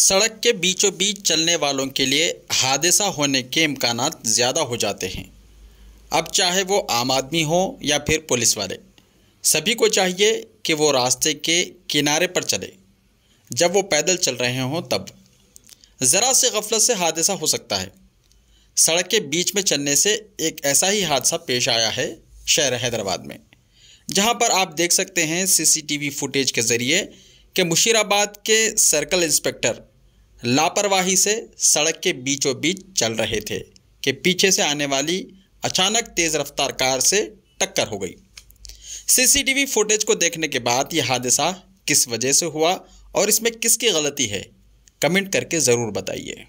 सड़क के बीचों बीच चलने वालों के लिए हादसा होने के इम्कान ज़्यादा हो जाते हैं अब चाहे वो आम आदमी हो या फिर पुलिस वाले सभी को चाहिए कि वो रास्ते के किनारे पर चले जब वो पैदल चल रहे हों तब ज़रा से गफलत से हादसा हो सकता है सड़क के बीच में चलने से एक ऐसा ही हादसा पेश आया है शहर हैदराबाद में जहां पर आप देख सकते हैं सीसीटीवी फुटेज के ज़रिए कि मुशीराबाद के सर्कल इंस्पेक्टर लापरवाही से सड़क के बीचों बीच चल रहे थे कि पीछे से आने वाली अचानक तेज़ रफ्तार कार से टक्कर हो गई सीसीटीवी फुटेज को देखने के बाद यह हादसा किस वजह से हुआ और इसमें किसकी गलती है कमेंट करके ज़रूर बताइए